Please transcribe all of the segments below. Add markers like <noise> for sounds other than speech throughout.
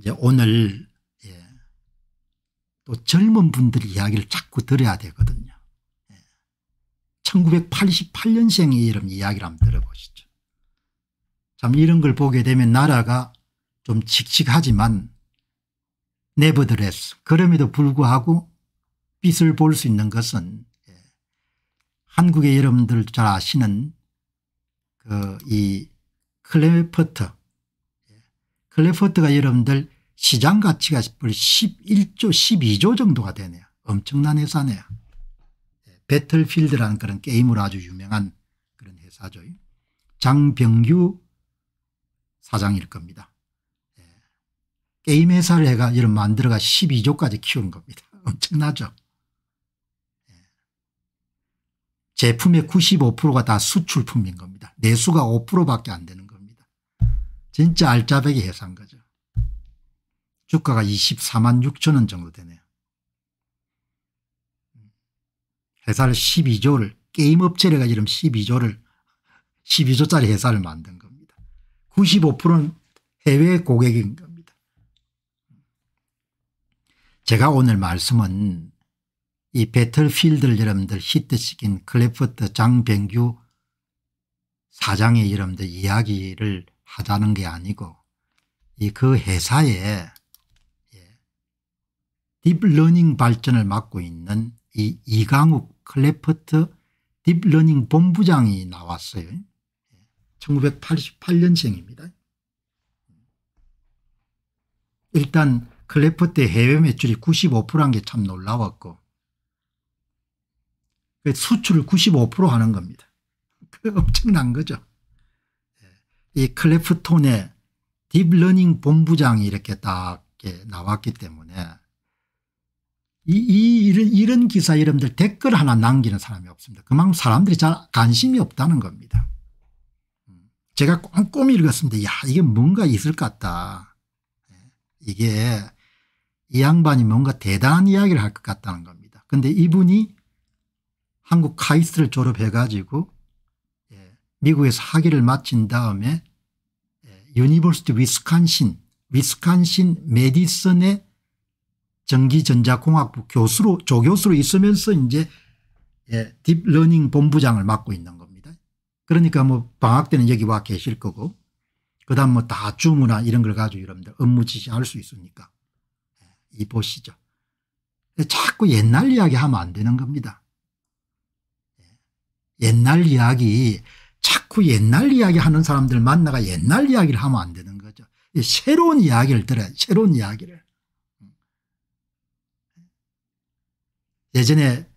이제 오늘 예. 또 젊은 분들 이야기를 자꾸 들어야 되거든요. 예. 1988년생의 이름 이야기를 한번 들어보시죠. 참 이런 걸 보게 되면 나라가 좀 칙칙하지만 네버드레스 그럼에도 불구하고 빛을 볼 수 있는 것은 예. 한국의 여러분들 잘 아시는 그이 클레퍼터 클래포트가 여러분들 시장 가치가 11조 12조 정도가 되네요. 엄청난 회사네요. 예, 배틀필드라는 그런 게임으로 아주 유명한 그런 회사죠. 장병규 사장일 겁니다. 예, 게임 회사를 해가 이런 만들어가 12조까지 키운 겁니다. <laughs> 엄청나죠. 예, 제품의 95%가 다 수출품인 겁니다. 내수가 5%밖에 안 되는 진짜 알짜배기 회사인 거죠. 주가가 24만 6천 원 정도 되네요. 회사를 12조를 게임업체를 가지고 12조를 12조짜리 회사를 만든 겁니다. 95%는 해외 고객인 겁니다. 제가 오늘 말씀은 이 배틀필드를 여러분들 히트시킨 클래프트 장병규 사장의 여러분들 이야기를 하자는 게 아니고 이 그 회사에 딥러닝 예, 발전을 맡고 있는 이 이강욱 클래퍼트 딥러닝 본부장이 나왔어요. 1988년생입니다. 예, 일단 클래퍼트 해외 매출이 95%란 게참 놀라웠고 그 수출을 95% 하는 겁니다. <laughs> 그 엄청난 거죠. 이 클래프톤의 딥러닝 본부장이 이렇게 딱 나왔기 때문에 이, 이 이런, 이런 기사 이름들 댓글 하나 남기는 사람이 없습니다. 그만큼 사람들이 잘 관심이 없다는 겁니다. 제가 꼼꼼히 읽었습니다. 야 이게 뭔가 있을 것 같다. 예, 이게 이 양반이 뭔가 대단한 이야기를 할 것 같다는 겁니다. 그런데 이분이 한국 카이스트를 졸업해 가지고 미국에서 학위를 마친 다음에 유니버스티 위스칸신 위스칸신 메디슨의 전기전자공학부 교수로 조교수로 있으면서 이제 예, 딥러닝 본부장을 맡고 있는 겁니다. 그러니까 뭐 방학 때는 여기 와 계실 거고 그다음 뭐 다 주무나 이런 걸 가지고 여러분들 업무 지시할 수 있으니까 예, 이 보시죠. 자꾸 옛날 이야기 하면 안 되는 겁니다. 예, 옛날 이야기 자꾸 옛날 이야기 하는 사람들 만나가 옛날 이야기를 하면 안 되는 거죠. 새로운 이야기를 들어야 새로운 이야기를. 예전에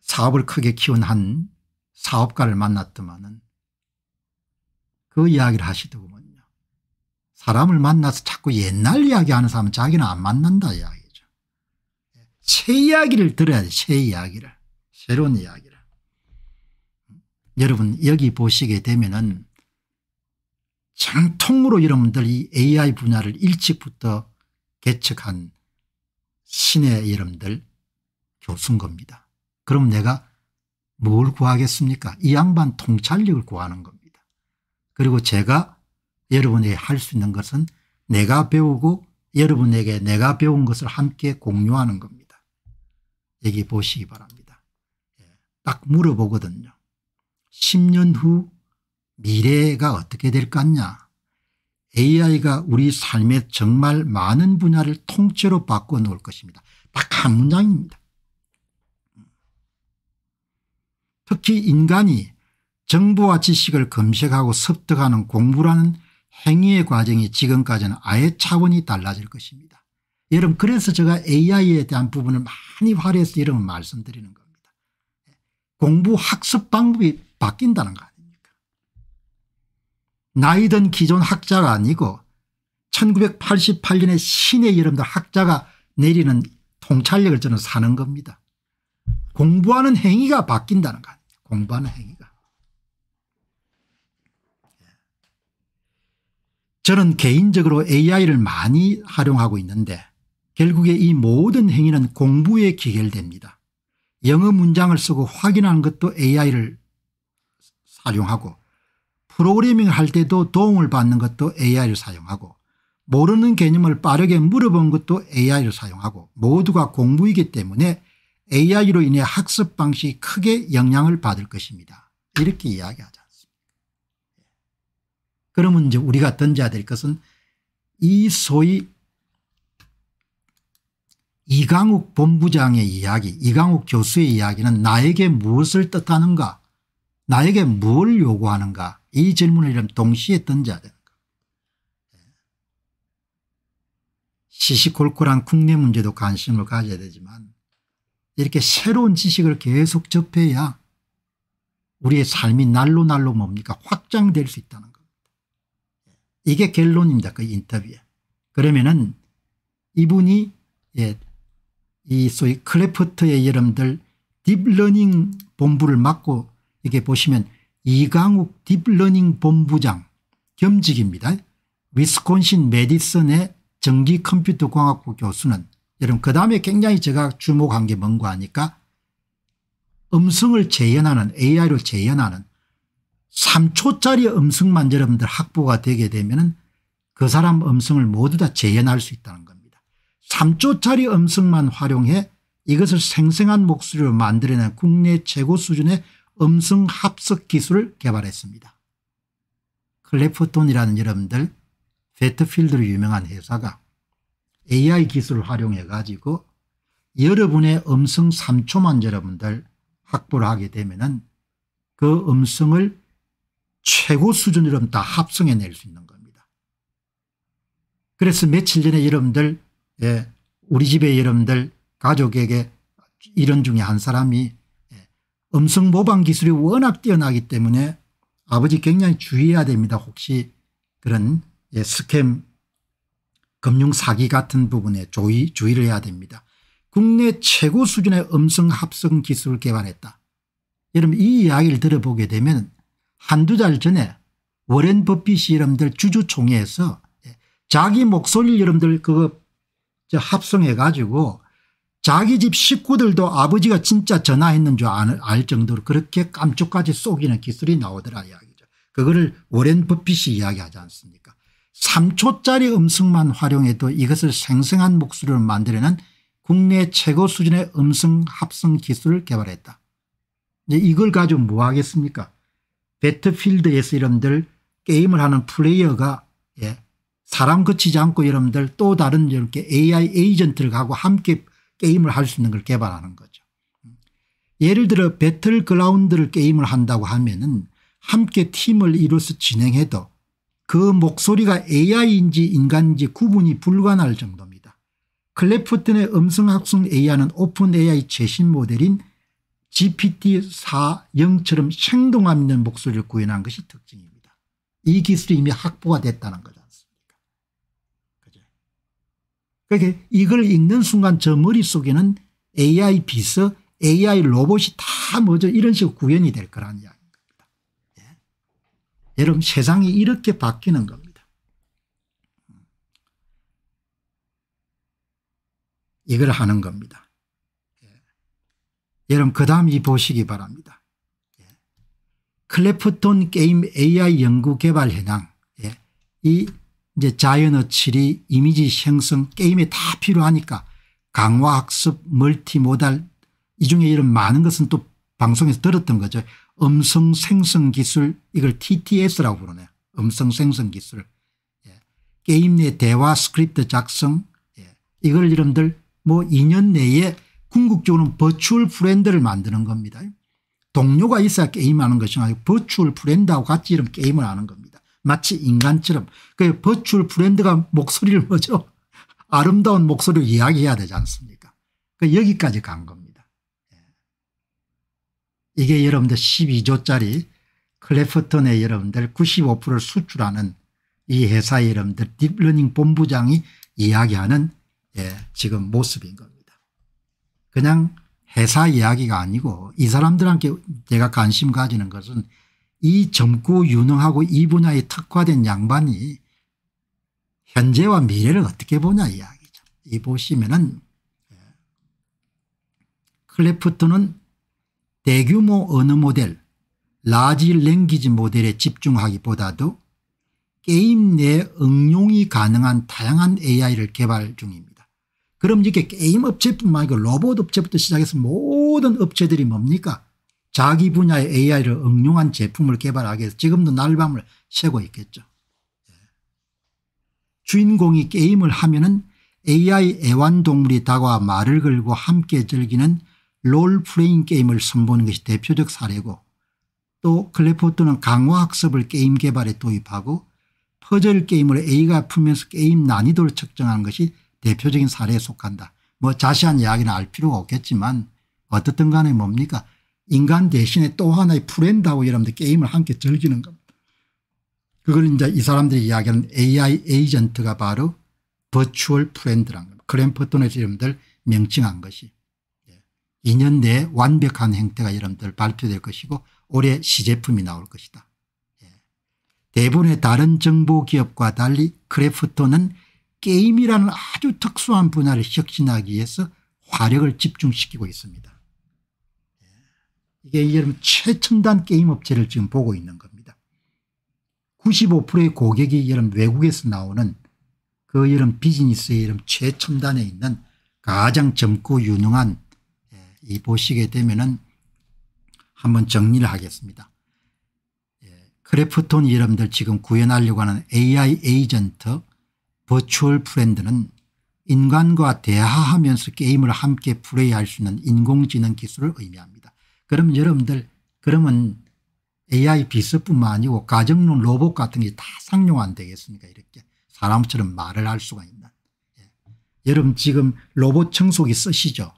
사업을 크게 키운 한 사업가를 만났더만은 그 이야기를 하시더군요. 사람을 만나서 자꾸 옛날 이야기하는 사람은 자기는 안 만난다 이야기죠. 새 이야기를 들어야 돼. 새 이야기를. 새로운 이야기를. 여러분 여기 보시게 되면은 장통으로 여러분들이 AI 분야를 일찍부터 개척한 신의 여러분들 교수인 겁니다. 그럼 내가 뭘 구하겠습니까? 이 양반 통찰력을 구하는 겁니다. 그리고 제가 여러분에게 할 수 있는 것은 내가 배우고 여러분에게 내가 배운 것을 함께 공유하는 겁니다. 여기 보시기 바랍니다. 예, 딱 물어보거든요. 10년 후 미래가 어떻게 될 것냐 같 AI가 우리 삶의 정말 많은 분야를 통째로 바꿔놓을 것입니다. 딱 한 문장입니다. 특히 인간이 정보와 지식을 검색하고 습득하는 공부라는 행위의 과정이 지금까지는 아예 차원이 달라질 것입니다. 여러분 그래서 제가 AI에 대한 부분을 많이 활용해서 이런 말씀드리는 겁니다. 공부 학습 방법이 바뀐다는 거 아닙니까 나이든 기존 학자가 아니고 1988년에 신의 여러분들 학자가 내리는 통찰력을 저는 사는 겁니다. 공부하는 행위가 바뀐다는 거아니에 공부하는 행위가. 예. 저는 개인적으로 AI를 많이 활용하고 있는데 결국에 이 모든 행위는 공부에 기결됩니다. 영어 문장을 쓰고 확인하는 것도 AI를 사용하고 프로그래밍 할 때도 도움을 받는 것도 AI를 사용하고 모르는 개념을 빠르게 물어본 것도 AI를 사용하고 모두가 공부이기 때문에 AI로 인해 학습 방식이 크게 영향을 받을 것입니다. 이렇게 이야기하지 않습니까 예. 그러면 이제 우리가 던져야 될 것은 이 소위 이강욱 본부장의 이야기 이강욱 교수의 이야기는 나에게 무엇을 뜻하는가 나에게 뭘 요구하는가 이 질문을 동시에 던져야 되는 거 시시콜콜한 국내 문제도 관심을 가져야 되지만 이렇게 새로운 지식을 계속 접해야 우리의 삶이 날로 날로 뭡니까 확장될 수 있다는 겁니다. 이게 결론입니다. 그 인터뷰에. 그러면은 이분이 예, 이 소위 클래프트의 여러분들 딥러닝 본부를 맡고 이게 보시면 이강욱 딥러닝 본부장 겸직입니다. 위스콘신 메디슨의 전기 컴퓨터 공학부 교수는 여러분 그 다음에 굉장히 제가 주목한 게 뭔가 하니까 음성을 재현하는 AI로 재현하는 3초짜리 음성만 여러분들 확보가 되게 되면 은그 사람 음성을 모두 다 재현할 수 있다는 겁니다. 3초짜리 음성만 활용해 이것을 생생한 목소리로 만들어낸 국내 최고 수준의 음성 합석 기술을 개발했습니다. 클레프톤이라는 여러분들 베트필드로 유명한 회사가 AI 기술을 활용해 가지고 여러분의 음성 3초만 여러분들 확보를 하게 되면 은그 음성을 최고 수준으로 다 합성해 낼 수 있는 겁니다. 그래서 며칠 전에 여러분들 예, 우리 집에 여러분들 가족에게 이런 중에 한 사람이 음성 모방 기술이 워낙 뛰어나기 때문에 아버지 굉장히 주의해야 됩니다. 혹시 그런 예, 스캠 금융 사기 같은 부분에 주의, 주의를 해야 됩니다. 국내 최고 수준의 음성 합성 기술을 개발했다. 여러분 이 이야기를 들어보게 되면 한두 달 전에 워렌 버핏이 여러분들 주주총회에서 예, 자기 목소리를 여러분들 그거 합성해 가지고 자기 집 식구들도 아버지가 진짜 전화했는 줄알 아, 정도로 그렇게 깜쪽까지 속이는 기술이 나오더라 이야기죠. 그거를 오렌 버핏이 이야기하지 않습니까 3초짜리 음성만 활용해도 이것을 생생한 목소리로 만들어낸 국내 최고 수준의 음성 합성 기술을 개발했다. 이제 이걸 가지고 뭐 하겠습니까 배트필드에서 여러분들 게임을 하는 플레이어가 예, 사람 거치지 않고 여러분들 또 다른 이렇게 AI 에이전트를 가고 함께 게임을 할 수 있는 걸 개발하는 거죠. 예를 들어 배틀그라운드를 게임을 한다고 하면 은 함께 팀을 이뤄서 진행해도 그 목소리가 AI인지 인간인지 구분이 불가능할 정도입니다. 클레프튼의 음성학습 AI는 오픈 AI 최신 모델인 GPT-40처럼 생동감 있는 목소리를 구현한 것이 특징입니다. 이 기술이 이미 확보가 됐다는 거 그러니까 이걸 읽는 순간 저 머릿속에는 AI 비서, AI 로봇이 다 뭐죠. 이런 식으로 구현이 될 거라는 이야기입니다. 예. 여러분 세상이 이렇게 바뀌는 겁니다. 이걸 하는 겁니다. 예. 여러분 그 다음 이 보시기 바랍니다. 예. 클래프톤 게임 AI 연구 개발 현황 예. 이 이제 자연어 칠이 이미지 형성 게임에 다 필요하니까 강화학습 멀티모달 이 중에 이런 많은 것은 또 방송에서 들었던 거죠. 음성 생성 기술 이걸 TTS라고 부르네요. 음성 생성 기술. 예. 게임 내 대화 스크립트 작성 예. 이걸 이름들 뭐 2년 내에 궁극적으로는 버추얼 프렌드를 만드는 겁니다. 동료가 있어야 게임하는 것이 아니고 버추얼 프렌드하고 같이 이런 게임을 하는 겁니다. 마치 인간처럼 그 버출 브랜드가 목소리를 뭐죠 아름다운 목소리로 이야기해야 되지 않습니까 그 여기까지 간 겁니다. 예. 이게 여러분들 12조짜리 클래프턴의 여러분들 95%를 수출하는 이 회사의 여러분들 딥러닝 본부장이 이야기하는 예, 지금 모습인 겁니다. 그냥 회사 이야기가 아니고 이 사람들한테 제가 관심 가지는 것은 이 젊고 유능하고 이 분야에 특화된 양반이 현재와 미래를 어떻게 보냐 이야기죠. 이 보시면은 예. 클레프트는 대규모 언어 모델 라지 랭귀지 모델에 집중하기보다도 게임 내 응용이 가능한 다양한 AI를 개발 중입니다. 그럼 이게 게임 업체뿐만 아니고 로봇 업체부터 시작해서 모든 업체들이 뭡니까 자기 분야의 AI를 응용한 제품을 개발하게해서 지금도 날밤을 새고 있겠죠. 예. 주인공이 게임을 하면은 AI 애완동물이 다가와 말을 걸고 함께 즐기는 롤플레잉 게임을 선보는 것이 대표적 사례고 또 클레포트는 강화학습을 게임 개발에 도입하고 퍼즐 게임을 A가 풀면서 게임 난이도를 측정하는 것이 대표적인 사례에 속한다. 뭐 자세한 이야기는 알 필요가 없겠지만 어떻든 간에 뭡니까 인간 대신에 또 하나의 프렌다고 드 여러분들 게임을 함께 즐기는 겁니다. 그걸 이제 이 사람들이 이야기하는 AI 에이전트가 바로 버추얼 프렌드라 겁니다. 크램프톤에서 여러분들 명칭한 것이. 2년 예. 내에 완벽한 행태가 여러분들 발표될 것이고 올해 시제품이 나올 것이다. 예. 대부분의 다른 정보기업과 달리 크래프톤은 게임이라는 아주 특수한 분야를 혁신하기 위해서 화력을 집중시키고 있습니다. 이게 여러분 최첨단 게임 업체를 지금 보고 있는 겁니다. 95%의 고객이 여러분 외국에서 나오는 그 이런 비즈니스의 이런 최첨단에 있는 가장 젊고 유능한 예, 이 보시게 되면은 한번 정리를 하겠습니다. 예, 크래프톤 여러분들 지금 구현하려고 하는 AI 에이전트 버추얼 프렌드는 인간과 대화하면서 게임을 함께 플레이할 수 있는 인공지능 기술을 의미합니다. 그럼 여러분들 그러면 AI 비서뿐만 아니고 가정용 로봇 같은 게 다 상용 안 되겠습니까 이렇게 사람처럼 말을 할 수가 있나 예. 여러분 지금 로봇 청소기 쓰시죠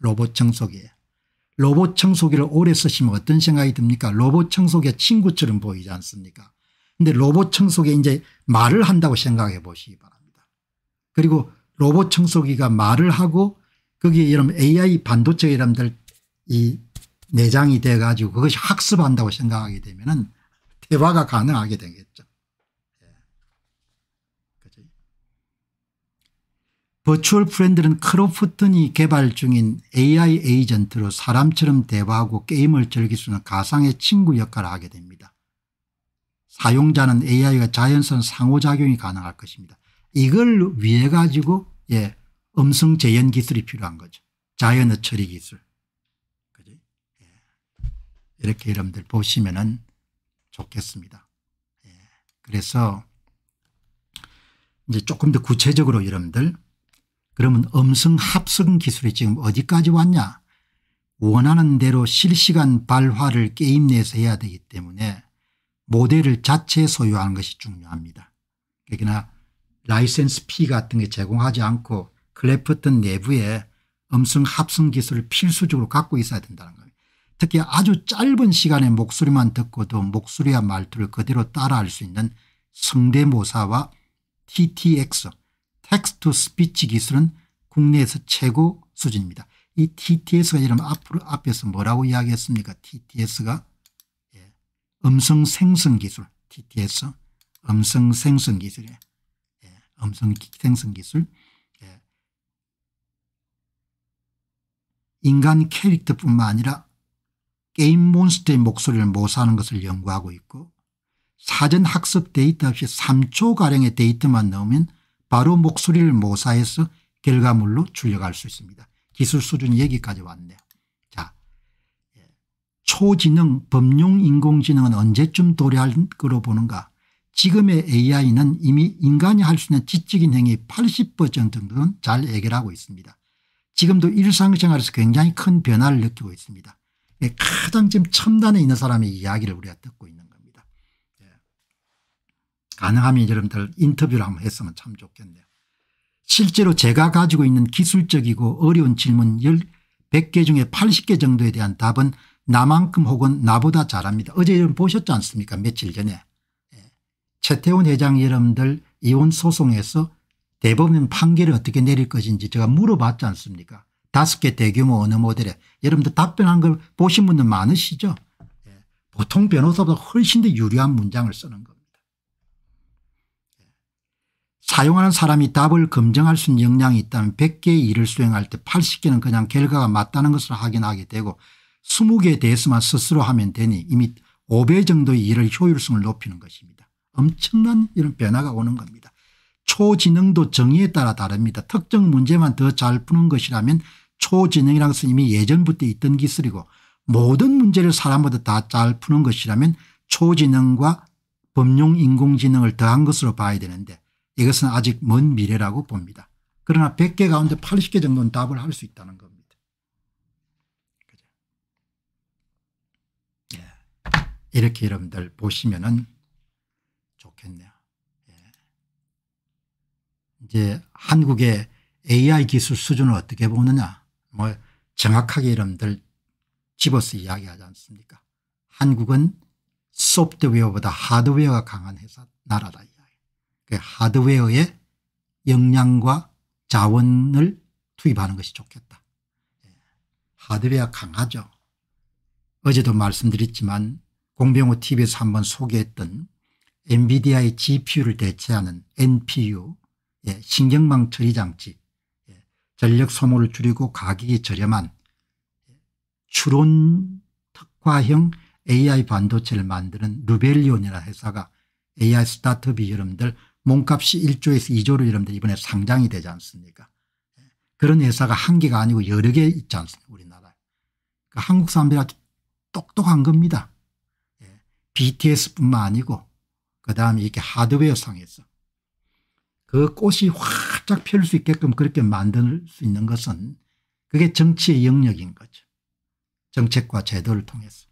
로봇 청소기 로봇 청소기를 오래 쓰시면 어떤 생각이 듭니까 로봇 청소기 친구처럼 보이지 않습니까 근데 로봇 청소기 이제 말을 한다고 생각해 보시기 바랍니다 그리고 로봇 청소기가 말을 하고 거기에 여러분 AI 반도체 이름들 이 내장이 돼 가지고 그것이 학습한다고 생각하게 되면은 대화가 가능하게 되겠죠. 버추얼 프렌드는 크로프튼이 개발 중인 AI 에이전트로 사람처럼 대화하고 게임을 즐길 수 있는 가상의 친구 역할을 하게 됩니다. 사용자는 AI가 자연스러운 상호작용이 가능할 것입니다. 이걸 위해 가지고 예, 음성 재현 기술이 필요한 거죠. 자연의 처리 기술. 이렇게 여러분들 보시면은 좋겠습니다. 예. 그래서 이제 조금 더 구체적으로 여러분들 그러면 음성 합성 기술이 지금 어디까지 왔냐 원하는 대로 실시간 발화를 게임 내에서 해야 되기 때문에 모델을 자체 소유하는 것이 중요합니다. 그러나 그러니까 라이센스 피 같은 게 제공하지 않고 클래프턴 내부에 음성 합성 기술을 필수적으로 갖고 있어야 된다는 거예요. 특히 아주 짧은 시간에 목소리만 듣고도 목소리와 말투를 그대로 따라할 수 있는 성대모사와 TTX 텍스트 스피치 기술은 국내에서 최고 수준입니다. 이 TTS가 이름 앞으로 앞에서 뭐라고 이야기했습니까? TTS가 예. 음성 생성 기술 TTS 음성 생성 기술이에요. 예. 음성 생성 기술 예. 인간 캐릭터뿐만 아니라 게임 몬스터의 목소리를 모사하는 것을 연구하고 있고 사전 학습 데이터 없이 3초가량의 데이터만 넣으면 바로 목소리를 모사해서 결과물로 출력할 수 있습니다. 기술 수준이 여기까지 왔네요. 자, 예. 초지능 범용 인공지능은 언제쯤 도래할 거로 보는가 지금의 AI는 이미 인간이 할 수 있는 지적인 행위 80% 정도는 잘 해결하고 있습니다. 지금도 일상생활에서 굉장히 큰 변화를 느끼고 있습니다. 예, 가장 지금 첨단에 있는 사람의 이야기를 우리가 듣고 있는 겁니다. 예. 가능하면 여러분들 인터뷰를 한번 했으면 참 좋겠네요. 실제로 제가 가지고 있는 기술적이고 어려운 질문 100개 중에 80개 정도에 대한 답은 나만큼 혹은 나보다 잘합니다. 어제 여러분 보셨지 않습니까 며칠 전에. 예. 최태원 회장 여러분들 이혼 소송에서 대법원 판결을 어떻게 내릴 것인지 제가 물어봤지 않습니까 다섯 개 대규모 언어 모델에 여러분들 답변한 걸 보신 분들 많으시죠? 예. 보통 변호사보다 훨씬 더 유리한 문장을 쓰는 겁니다. 예. 사용하는 사람이 답을 검증할 수 있는 역량이 있다면 100개의 일을 수행할 때 80개는 그냥 결과가 맞다는 것을 확인하게 되고 20개에 대해서만 스스로 하면 되니 이미 5배 정도의 일을 효율성을 높이는 것입니다. 엄청난 이런 변화가 오는 겁니다. 초지능도 정의에 따라 다릅니다. 특정 문제만 더 잘 푸는 것이라면 초지능이라는 것은 이미 예전부터 있던 기술이고 모든 문제를 사람보다 다 잘 푸는 것이라면 초지능과 범용 인공지능을 더한 것으로 봐야 되는데 이것은 아직 먼 미래라고 봅니다. 그러나 100개 가운데 80개 정도는 답을 할 수 있다는 겁니다. 예. 이렇게 여러분들 보시면은 좋겠네요. 예. 이제 한국의 AI 기술 수준을 어떻게 보느냐 뭐 정확하게 이름들 집어서 이야기하지 않습니까 한국은 소프트웨어보다 하드웨어가 강한 회사 나라다 이야기 그 하드웨어에 역량과 자원을 투입하는 것이 좋겠다 예. 하드웨어 강하죠 어제도 말씀드렸지만 공병호 tv에서 한번 소개했던 엔비디아의 GPU를 대체하는 NPU 예, 신경망 처리 장치 전력 소모를 줄이고 가격이 저렴한 추론 특화형 AI 반도체를 만드는 루벨리온이라는 회사가 AI 스타트업이 여러분들 몸값이 1조에서 2조로 여러분들 이번에 상장이 되지 않습니까 그런 회사가 한 개가 아니고 여러 개 있지 않습니까 우리나라 그러니까 한국 사람들이 아주 똑똑한 겁니다 예. BTS뿐만 아니고 그다음에 이렇게 하드웨어 상에서 그 꽃이 활짝 펼 수 있게끔 그렇게 만들 수 있는 것은 그게 정치의 영역인 거죠. 정책과 제도를 통해서.